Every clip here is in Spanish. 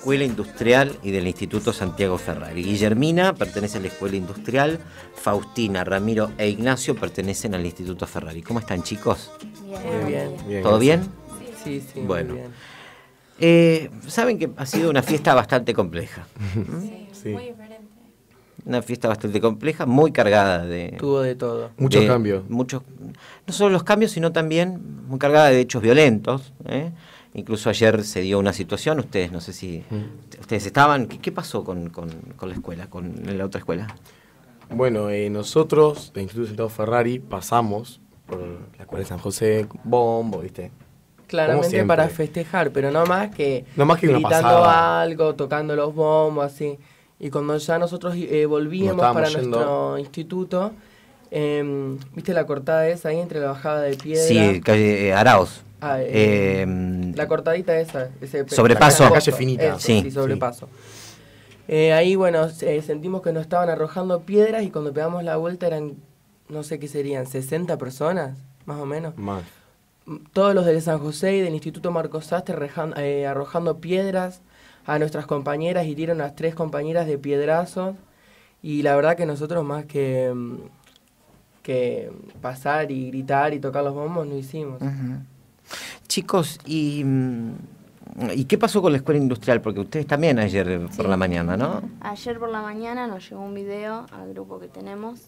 Escuela Industrial y del Instituto Santiago Ferrari. Guillermina pertenece a la Escuela Industrial, Faustina, Ramiro e Ignacio pertenecen al Instituto Ferrari. ¿Cómo están chicos? Bien. bien. ¿Todo bien? Sí, sí. Bueno. Eh, saben que ha sido una fiesta bastante compleja. Sí, muy diferente. Una fiesta bastante compleja, muy cargada de... Tuvo de todo. Muchos cambios. Muchos, no solo los cambios, sino también muy cargada de hechos violentos. ¿eh? Incluso ayer se dio una situación, ustedes no sé si mm. ustedes estaban, ¿qué, pasó con, la escuela, con la otra escuela? Bueno, eh, nosotros del Instituto Central Ferrari pasamos por la escuela de San José, bombo, ¿viste? Claramente para festejar, pero no más que, gritando algo, tocando los bombos, así. Y cuando ya nosotros eh, volvíamos para nuestro instituto, em, ¿viste la cortada esa ahí entre la bajada de piedra? Sí, calle eh, Araos. Ah, eh, em, la cortadita esa. Ese, sobrepaso. La calle finita. sí, sobrepaso. Eh, ahí, bueno, eh, sentimos que nos estaban arrojando piedras y cuando pegamos la vuelta eran, no sé qué serían, 60 personas, más o menos. Más. Mm, todos los del San José y del Instituto Marcos Sastre arrojando piedras a nuestras compañeras y dieron a las tres compañeras de piedrazos. Y la verdad que nosotros más que, mm, que pasar y gritar y tocar los bombos no hicimos. Chicos, mm, y... qué pasó con la escuela industrial? Porque ustedes también ayer por la mañana, ¿no? Ayer por la mañana nos llegó un video al grupo que tenemos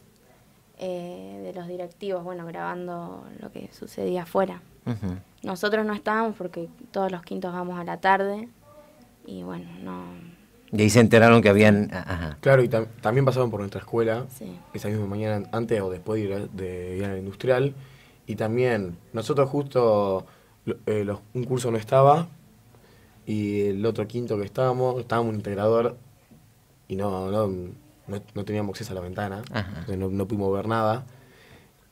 eh, de los directivos, bueno, grabando lo que sucedía afuera. Nosotros no estábamos porque todos los quintos vamos a la tarde y bueno, no... Y ahí se enteraron que habían... Ah, claro, y también pasaron por nuestra escuela sí. esa misma mañana, antes o después de ir a la industrial y también, nosotros justo, eh, un curso no estaba y el otro quinto que estábamos, estábamos un integrador y no, teníamos acceso a la ventana, no pudimos ver nada.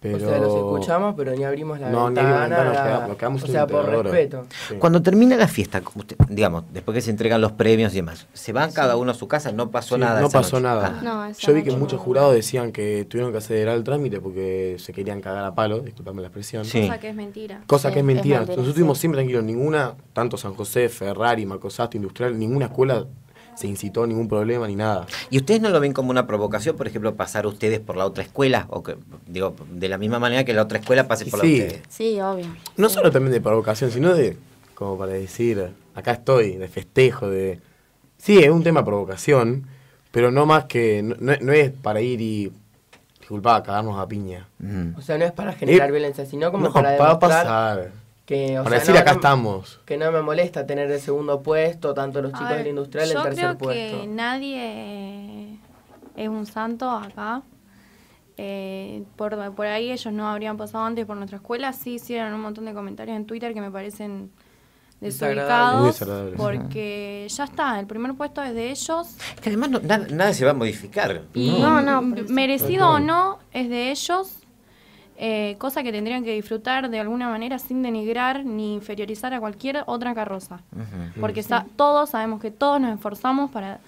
O sea, los escuchamos, pero ni abrimos la no, ventana. No, nos quedamos O sea, por respeto. Cuando termina la fiesta, usted, digamos, después que se entregan los premios y demás, ¿se van cada uno a su casa? ¿No pasó nada? No pasó nada. Ah. Yo vi que muchos jurados decían que tuvieron que acelerar el trámite porque se querían cagar a palo, disculpame la expresión. Cosa que es mentira. Cosa que es mentira. Nosotros estuvimos siempre tranquilos. Ninguna, tanto San José, Ferrari, Marcosato, Industrial, ninguna escuela se incitó ningún problema ni nada. ¿Y ustedes no lo ven como una provocación, por ejemplo, pasar ustedes por la otra escuela? O que, digo, de la misma manera que la otra escuela pase por la otra. Sí, obvio. No solo también de provocación, sino de, como para decir, acá estoy, de festejo, de... Sí, es un tema de provocación, pero no más que, no, es para ir y disculpa, cagarnos a piña. O sea, no es para generar eh, violencia, sino como para pasar. Que, o sea, decir, acá estamos. Que no me molesta tener el segundo puesto, tanto los chicos del industrial, el tercer puesto. Yo creo que nadie es un santo acá. Eh, por, por ahí ellos no habrían pasado antes por nuestra escuela. Sí hicieron un montón de comentarios en Twitter que me parecen desubicados porque ya está, el primer puesto es de ellos. Es que además nada, se va a modificar. no, no, merecido o no es de ellos eh, cosa que tendrían que disfrutar de alguna manera sin denigrar ni inferiorizar a cualquier otra carroza. Porque todos sabemos que todos nos esforzamos para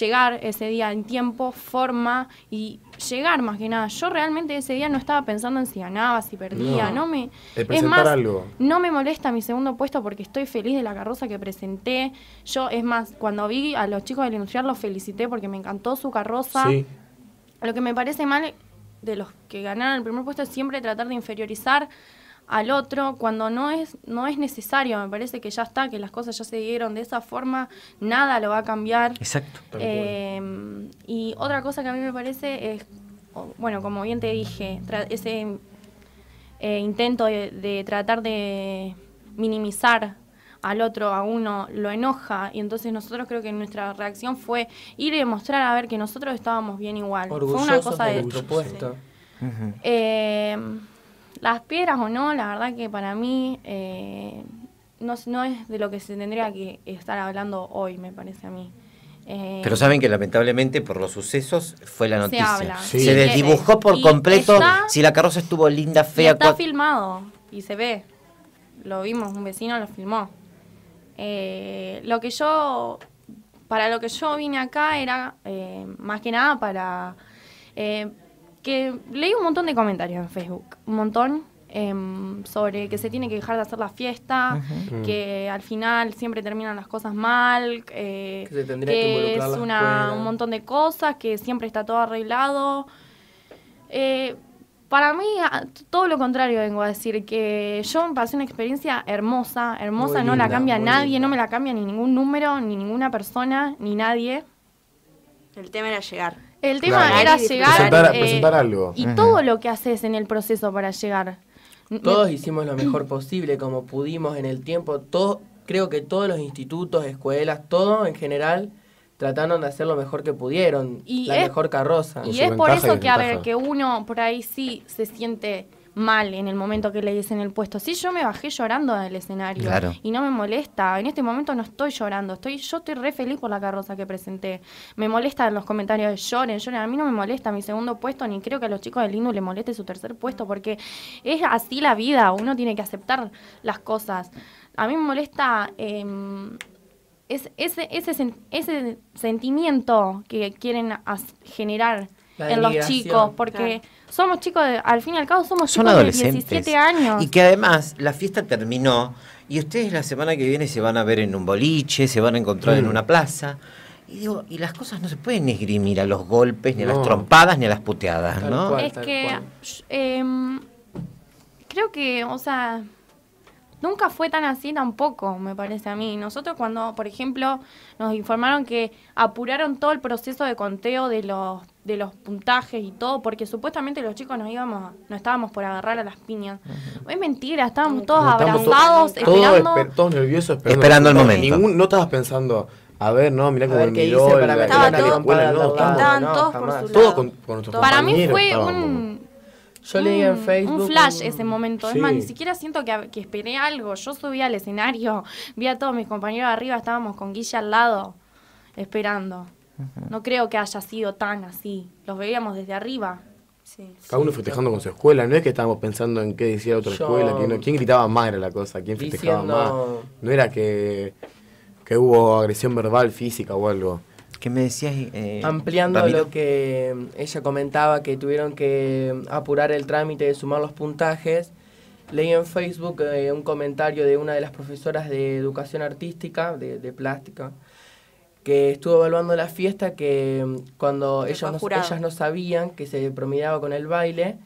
llegar ese día en tiempo, forma y llegar más que nada. Yo realmente ese día no estaba pensando en si ganaba, si perdía, no, me es más algo. no me molesta mi segundo puesto porque estoy feliz de la carroza que presenté. Yo es más, cuando vi a los chicos del industrial los felicité porque me encantó su carroza. Sí. Lo que me parece mal de los que ganaron el primer puesto es siempre tratar de inferiorizar al otro cuando no es, no es necesario. Me parece que ya está, que las cosas ya se dieron de esa forma, nada lo va a cambiar. Exacto. Eh, y otra cosa que a mí me parece es, bueno, como bien te dije, ese eh, intento de tratar de minimizar al otro, a uno, lo enoja. Y entonces nosotros creo que nuestra reacción fue ir y demostrar a ver que nosotros estábamos bien igual. Orgullosos fue una cosa de, propuesta. Eh, las piedras o no, la verdad que para mí eh, no, no, es de lo que se tendría que estar hablando hoy, me parece a mí. Eh, Pero saben que lamentablemente por los sucesos fue la noticia. Se, habla. por completo si la carroza estuvo linda, fea. Está filmado y se ve. Lo vimos, un vecino lo filmó. Eh, lo que yo, para lo que yo vine acá era eh, más que nada para eh, que leí un montón de comentarios en Facebook, un montón. Em, sobre que se tiene que dejar de hacer la fiesta, mm. que al final siempre terminan las cosas mal, eh, que, es un montón de cosas, que siempre está todo arreglado. Eh, para mí, todo lo contrario vengo a decir, que yo pasé una experiencia hermosa, hermosa, no la cambia nadie, no me la cambia ni ningún número, ni ninguna persona, ni nadie. El tema era llegar. El tema era llegar. Eh, presentar, algo. Y todo lo que haces en el proceso para llegar. Todos hicimos lo mejor posible, como pudimos en el tiempo. Todo, creo que todos los institutos, escuelas, todo en general trataron de hacer lo mejor que pudieron, y la mejor carroza. Y es por eso que, a ver, que uno por ahí sí se siente mal en el momento que le dicen el puesto. Sí, yo me bajé llorando del escenario y no me molesta. En este momento no estoy llorando, estoy yo estoy re feliz por la carroza que presenté. Me molestan los comentarios de lloren, lloren. A mí no me molesta mi segundo puesto, ni creo que a los chicos del Lindu le moleste su tercer puesto, porque es así la vida, uno tiene que aceptar las cosas. A mí me molesta... Em, ese, ese, sentimiento que quieren generar en los chicos, porque somos chicos, al fin y al cabo somos chicos de 17 años. Y que además la fiesta terminó y ustedes la semana que viene se van a ver en un boliche, se van a encontrar en mm. una plaza. Y las cosas no se pueden esgrimir a los golpes, ni a las trompadas, ni a las puteadas, ¿no? es que em, creo que, o sea, nunca fue tan así tampoco, me parece a mí. Nosotros cuando, por ejemplo, nos informaron que apuraron todo el proceso de conteo de los de los puntajes y todo, porque supuestamente los chicos nos íbamos, no estábamos por agarrar a las piñas. Es mentira, estábamos todos abrazados, esperando. todos nerviosos, esperando, el momento. no estabas pensando, a ver, no, mirá cómo me miró. Estaban todos por su lado. con, Para mí fue un yo leí en mm, Facebook. Un flash ese momento. Es más, ni siquiera siento que, esperé algo. Yo subí al escenario, vi a todos mis compañeros arriba, estábamos con Guilla al lado, esperando. No creo que haya sido tan así. Los veíamos desde arriba. Cada uno festejando con su escuela, no es que estábamos pensando en qué decía otra escuela, quién, gritaba más era la cosa, quién festejaba más. No era que hubo agresión verbal, física o algo. ¿Qué me decías? Eh, Ampliando lo que ella comentaba, que tuvieron que apurar el trámite de sumar los puntajes. Leí en Facebook eh, un comentario de una de las profesoras de educación artística, de, de plástica, que estuvo evaluando la fiesta, que mm, cuando ellas no sabían que se promediaba con el baile,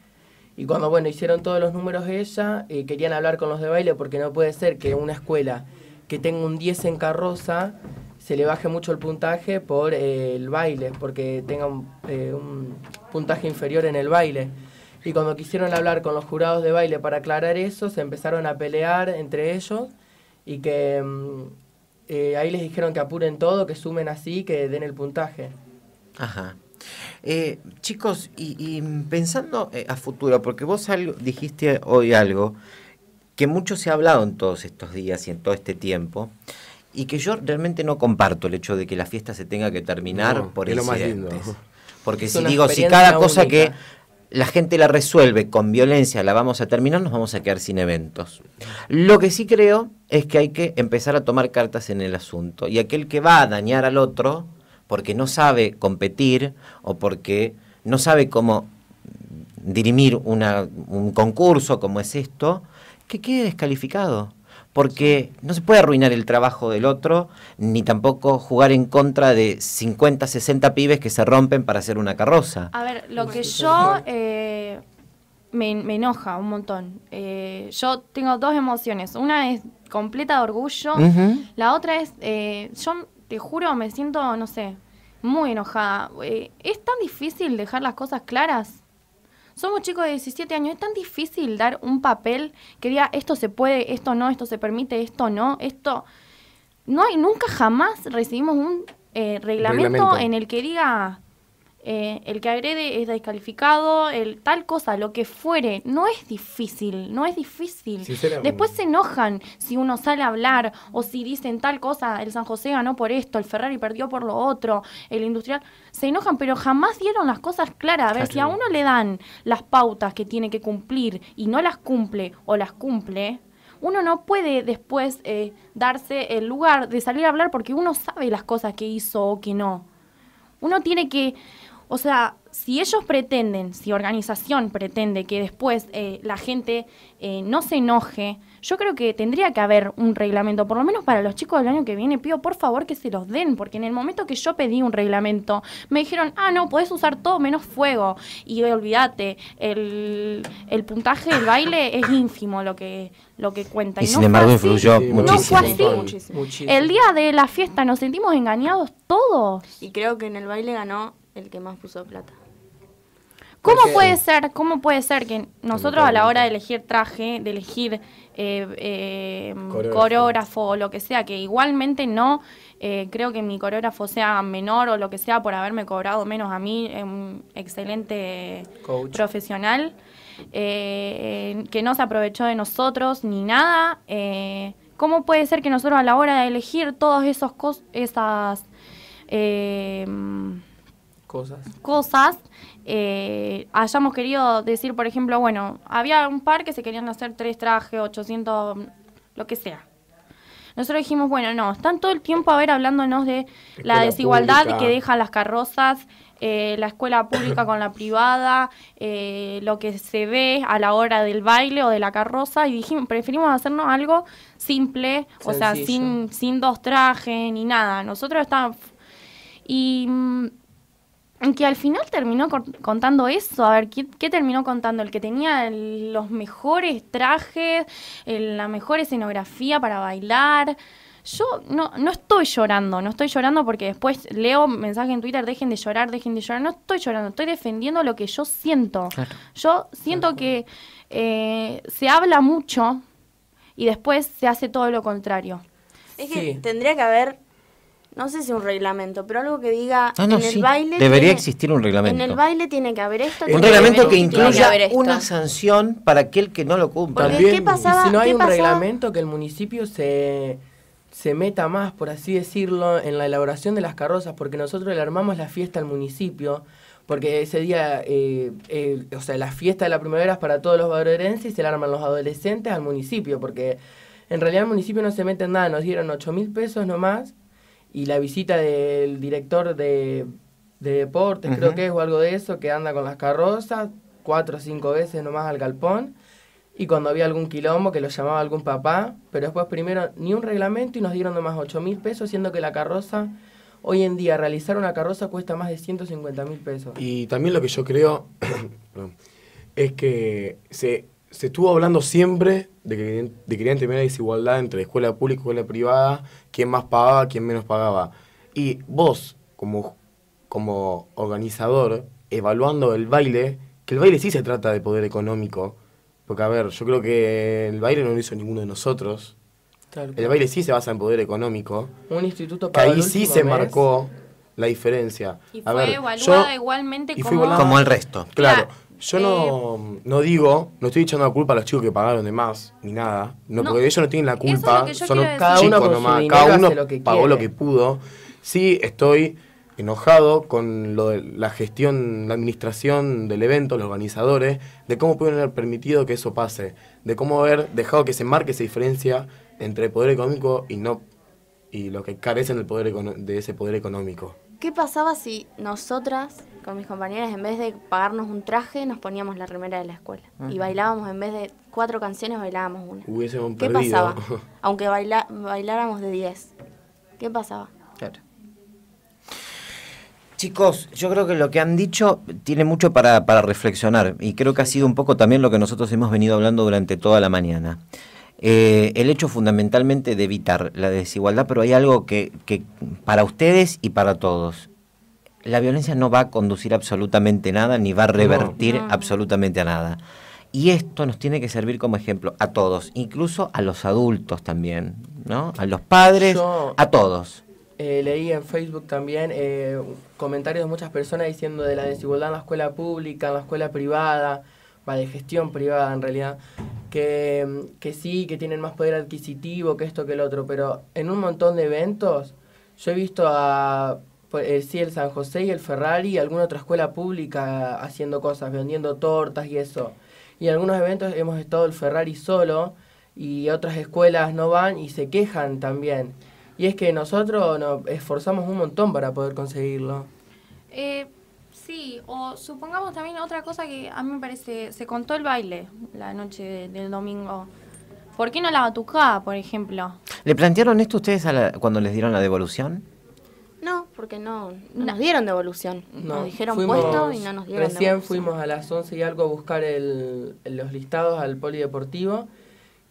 y cuando bueno hicieron todos los números de ella, eh, querían hablar con los de baile porque no puede ser que una escuela que tenga un 10 en carroza se le baje mucho el puntaje por eh, el baile, porque tenga eh, un, puntaje inferior en el baile. Y cuando quisieron hablar con los jurados de baile para aclarar eso, se empezaron a pelear entre ellos y que mm, eh, ahí les dijeron que apuren todo, que sumen así, que den el puntaje. Ajá. chicos, y, y, pensando a futuro, porque vos dijiste hoy algo que mucho se ha hablado en todos estos días y en todo este tiempo, y que yo realmente no comparto el hecho de que la fiesta se tenga que terminar por incidentes. Porque si digo, si cada cosa que la gente la resuelve con violencia, la vamos a terminar, nos vamos a quedar sin eventos. Lo que sí creo es que hay que empezar a tomar cartas en el asunto. Y aquel que va a dañar al otro porque no sabe competir o porque no sabe cómo dirimir un concurso como es esto, que quede descalificado porque no se puede arruinar el trabajo del otro, ni tampoco jugar en contra de 50, 60 pibes que se rompen para hacer una carroza. A ver, lo que yo eh, me, enoja un montón. Eh, yo tengo dos emociones. Una es completa de orgullo, la otra es, eh, yo te juro, me siento, no sé, muy enojada. ¿Es tan difícil dejar las cosas claras? somos chicos de 17 años, es tan difícil dar un papel que diga esto se puede, esto no, esto se permite, esto no, esto... No hay, nunca jamás recibimos un eh, reglamento, en el que diga eh, el que agrede es descalificado, el tal cosa, lo que fuere. No es difícil, no es difícil. Después se enojan si uno sale a hablar o si dicen tal cosa, el San José ganó por esto, el Ferrari perdió por lo otro, el industrial. Se enojan, pero jamás dieron las cosas claras. A ver, si a uno le dan las pautas que tiene que cumplir y no las cumple o las cumple, uno no puede después eh, darse el lugar de salir a hablar porque uno sabe las cosas que hizo o que no. Uno tiene que o sea, si ellos pretenden, si organización pretende que después eh, la gente eh, no se enoje, yo creo que tendría que haber un reglamento, por lo menos para los chicos del año que viene, pido por favor que se los den, porque en el momento que yo pedí un reglamento, me dijeron, ah, no, puedes usar todo menos fuego, y olvídate, el, el puntaje del baile es ínfimo lo que, lo que cuenta. Y, sin embargo influyó No fue así. muchísimo. El día de la fiesta nos sentimos engañados todos. Y creo que en el baile ganó el que más puso plata. ¿Cómo puede ser? ¿Cómo puede ser que nosotros a la hora de elegir traje, de elegir eh, em, coreógrafo. o lo que sea, que igualmente no eh, creo que mi coreógrafo sea menor o lo que sea por haberme cobrado menos a mí, un excelente Coach. profesional, eh, que no se aprovechó de nosotros ni nada? ¿Cómo puede ser que nosotros a la hora de elegir todos esos cosas, esas em, cosas, cosas eh, hayamos querido decir, por ejemplo, bueno, había un par que se querían hacer tres trajes, 800, lo que sea. Nosotros dijimos, bueno, no, están todo el tiempo a ver hablándonos de la desigualdad que dejan las carrozas, eh, la escuela pública con la privada, eh, lo que se ve a la hora del baile o de la carroza, y dijimos, preferimos hacernos algo simple, o sea, sin, sin dos trajes ni nada. Nosotros estábamos... Y mm, que al final terminó contando eso. A ver, ¿qué, terminó contando? El que tenía los mejores trajes, la mejor escenografía para bailar. Yo no, no estoy llorando, no estoy llorando porque después leo mensajes en Twitter, dejen de llorar, dejen de llorar. No estoy llorando, estoy defendiendo lo que yo siento. Yo siento que eh, se habla mucho y después se hace todo lo contrario. Es que tendría que haber no sé si un reglamento, pero algo que diga ah, en el baile debería existir un reglamento. En el baile tiene que haber esto, un reglamento que, incluya una sanción para aquel que no lo cumpla. Porque, si no hay un reglamento que el municipio se se meta más, por así decirlo, en la elaboración de las carrozas, porque nosotros le armamos la fiesta al municipio, porque ese día, eh, eh, o sea, la fiesta de la primavera es para todos los badorenses y se la arman los adolescentes al municipio, porque en realidad el municipio no se mete en nada, nos dieron 8 mil pesos nomás y la visita del director de, de deportes, creo que es, o algo de eso, que anda con las carrozas cuatro o cinco veces nomás al galpón. Y cuando había algún quilombo que lo llamaba algún papá, pero después primero ni un reglamento y nos dieron nomás 8 mil pesos, siendo que la carroza, hoy en día realizar una carroza cuesta más de 150 mil pesos. Y también lo que yo creo es que se se estuvo hablando siempre de que, de querían tener la desigualdad entre escuela pública y escuela privada, quién más pagaba, quién menos pagaba. Y vos, como, como organizador, evaluando el baile, que el baile sí se trata de poder económico, porque a ver, yo creo que el baile no lo hizo ninguno de nosotros. El baile sí se basa en poder económico. Un instituto para que ahí sí se marcó la diferencia. Y a fue ver, igualmente como... como... el resto. claro yo eh, no, digo, no estoy echando la culpa a los chicos que pagaron de más, ni nada. No, porque ellos no tienen la culpa. son cada chicos uno Cada uno pagó lo que pudo. Sí, estoy enojado con lo de la gestión, la administración del evento, los organizadores, de cómo pudieron haber permitido que eso pase, de cómo haber dejado que se marque esa diferencia entre el poder económico y no y lo que carecen del poder de ese poder económico. ¿Qué pasaba si nosotras con mis compañeras, en vez de pagarnos un traje, nos poníamos la remera de la escuela. Y bailábamos, en vez de cuatro canciones, bailábamos una. ¿Qué pasaba? Aunque bailáramos de diez. ¿Qué pasaba? Claro. Chicos, yo creo que lo que han dicho tiene mucho para, reflexionar y creo que ha sido un poco también lo que nosotros hemos venido hablando durante toda la mañana. Eh, el hecho fundamentalmente de evitar la desigualdad, pero hay algo que, que para ustedes y para todos, la violencia no va a conducir absolutamente nada ni va a revertir absolutamente a nada. Y esto nos tiene que servir como ejemplo a todos, incluso a los adultos también, ¿no? A los padres, a todos. Eh, leí en Facebook también eh, comentarios de muchas personas diciendo de la desigualdad en la escuela pública, en la escuela privada, va de gestión privada en realidad, que, que sí, que tienen más poder adquisitivo, que esto, que el otro, pero en un montón de eventos yo he visto a pues, eh, sí, el San José y el Ferrari y alguna otra escuela pública haciendo cosas, vendiendo tortas y eso. Y en algunos eventos hemos estado el Ferrari solo y otras escuelas no van y se quejan también. Y es que nosotros nos esforzamos un montón para poder conseguirlo. Eh, sí, o supongamos también otra cosa que a mí me parece, se contó el baile la noche del domingo. ¿Por qué no la batucada, por ejemplo? ¿Le plantearon esto ustedes a la, cuando les dieron la devolución? porque no, nos dieron devolución. nos dijeron puesto y no nos dieron Recién fuimos a las 11 y algo a buscar el, los listados al polideportivo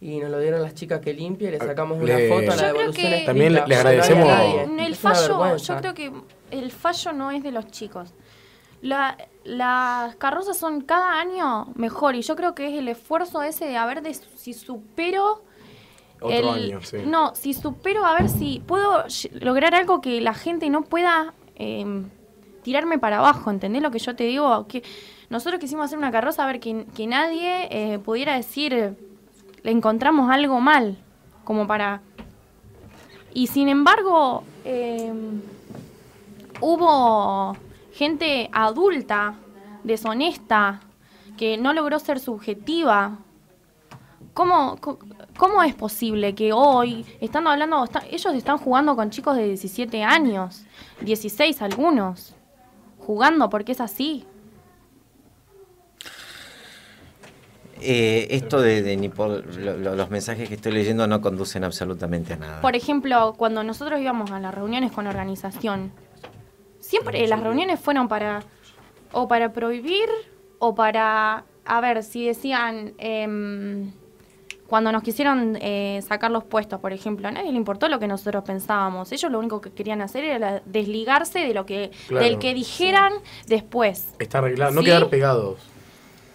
y nos lo dieron las chicas que limpia y le ah, sacamos una foto a la devolución. también le, agradecemos. el fallo, yo creo que el fallo no es de los chicos. La, las carrozas son cada año mejor y yo creo que es el esfuerzo ese de a ver de, si supero otro año, sí. No, si supero, a ver si puedo lograr algo que la gente no pueda em, tirarme para abajo, ¿entendés lo que yo te digo? Que nosotros quisimos hacer una carroza, a ver, que, nadie eh, pudiera decir, le encontramos algo mal, como para... Y sin embargo, em, hubo gente adulta, deshonesta, que no logró ser subjetiva. ¿Cómo? ¿Cómo es posible que hoy, estando hablando, ellos están jugando con chicos de 17 años, 16 algunos, jugando porque es así? Eh, esto de, los mensajes que estoy leyendo no conducen absolutamente a nada. Por ejemplo, cuando nosotros íbamos a las reuniones con organización, siempre las reuniones fueron para o para prohibir o para, a ver, si decían... Em, cuando nos quisieron eh, sacar los puestos, por ejemplo, a nadie le importó lo que nosotros pensábamos. Ellos lo único que querían hacer era desligarse de lo que, del que dijeran después. Está arreglado, no quedar pegados.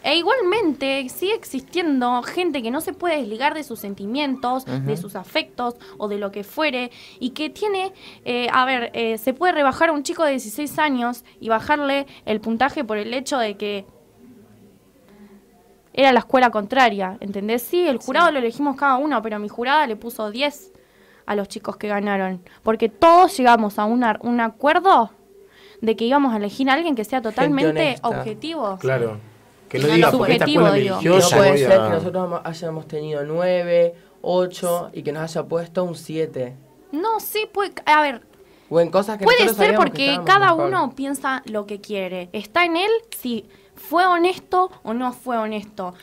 E igualmente sigue existiendo gente que no se puede desligar de sus sentimientos, de sus afectos o de lo que fuere, y que tiene, eh, a ver, eh, se puede rebajar a un chico de 16 años y bajarle el puntaje por el hecho de que era la escuela contraria, ¿entendés? Sí, el jurado lo elegimos cada uno, pero mi jurada le puso 10 a los chicos que ganaron, porque todos llegamos a un acuerdo de que íbamos a elegir a alguien que sea totalmente objetivo. Claro. Que no, diga esta digo. Yo no puede ser que nosotros hayamos tenido 9, 8 y que nos haya puesto un 7. No, sí, puede, a ver, que puede ser porque cada uno piensa lo que quiere. Está en él si sí, ¿Fue honesto o no fue honesto?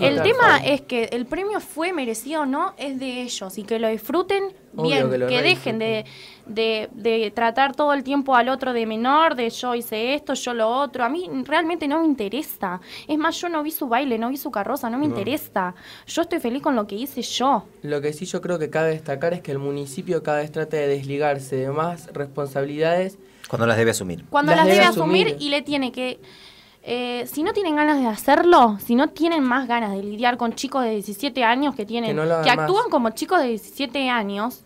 el tema es que el premio fue merecido o no, es de ellos y que lo disfruten bien, que, dejen de, de, tratar todo el tiempo al otro de menor, de yo hice esto, yo lo otro. A mí realmente no me interesa. Es más, yo no vi su baile, no vi su carroza, no me interesa. Yo estoy feliz con lo que hice yo. Lo que sí yo creo que cabe destacar es que el municipio cada vez trata de desligarse de más responsabilidades. Cuando las debe asumir. Cuando las, debe asumir y le tiene que eh, si no tienen ganas de hacerlo, si no tienen más ganas de lidiar con chicos de 17 años que tienen, que, actúan como chicos de 17 años,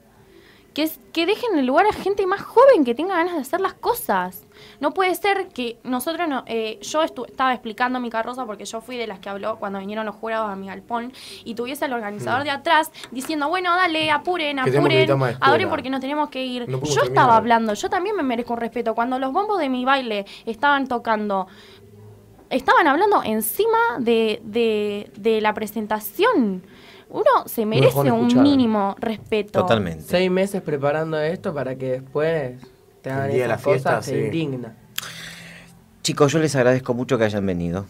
que, es, que dejen el lugar a gente más joven que tenga ganas de hacer las cosas. No puede ser que nosotros, no, eh, yo estaba explicando mi carroza porque yo fui de las que habló cuando vinieron los jurados a mi galpón y tuviese al organizador mm. de atrás diciendo, bueno, dale, apuren, apuren, adoren porque nos tenemos que ir. yo estaba hablando, yo también me merezco respeto. Cuando los bombos de mi baile estaban tocando estaban hablando encima de, la presentación. Uno se merece un mínimo respeto. Totalmente. Seis meses preparando esto para que después te hagan la cosas, indigna. Chicos, yo les agradezco mucho que hayan venido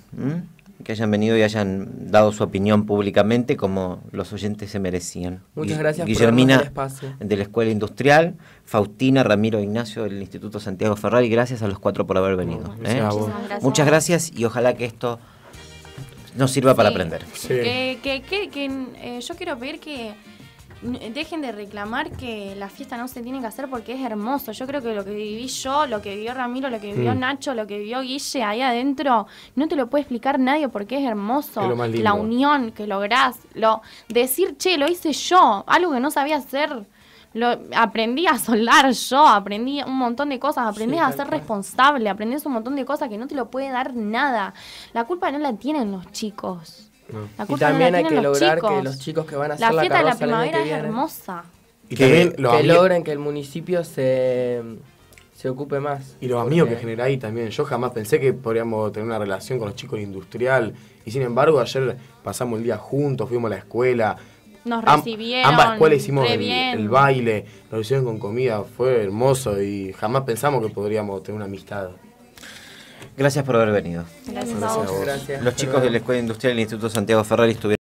que hayan venido y hayan dado su opinión públicamente como los oyentes se merecían. Muchas gracias Guillermina por el de la Escuela Industrial, Faustina, Ramiro Ignacio del Instituto Santiago Ferrari, gracias a los cuatro por haber venido. muchas, ¿eh? gracias. y ojalá que esto nos sirva para aprender. Que, que, eh, yo quiero ver que dejen de reclamar que la fiesta no se tiene que hacer porque es hermoso. Yo creo que lo que viví yo, lo que vio Ramiro, lo que vio mm. Nacho, lo que vio Guille ahí adentro, no te lo puede explicar nadie porque es hermoso. la unión que lográs, lo decir, che, lo hice yo, algo que no sabía hacer. Lo, aprendí a soldar yo, aprendí un montón de cosas, aprendí a ser responsable, aprendés un montón de cosas que no te lo puede dar nada. La culpa no la tienen los chicos y también hay que lograr que los chicos que van a hacer la fiesta la de la primavera es hermosa. que, también que logren que el municipio se, ocupe más. Y los amigos que genera ahí también. Yo jamás pensé que podríamos tener una relación con los chicos industrial. Y sin embargo, ayer pasamos el día juntos, fuimos a la escuela. Nos recibieron. Ambas escuelas hicimos el, baile, nos hicieron con comida, fue hermoso y jamás pensamos que podríamos tener una amistad. Gracias por haber venido. Gracias, a vos. Los chicos de la Escuela Industrial del Instituto Santiago Ferrari estuvieron.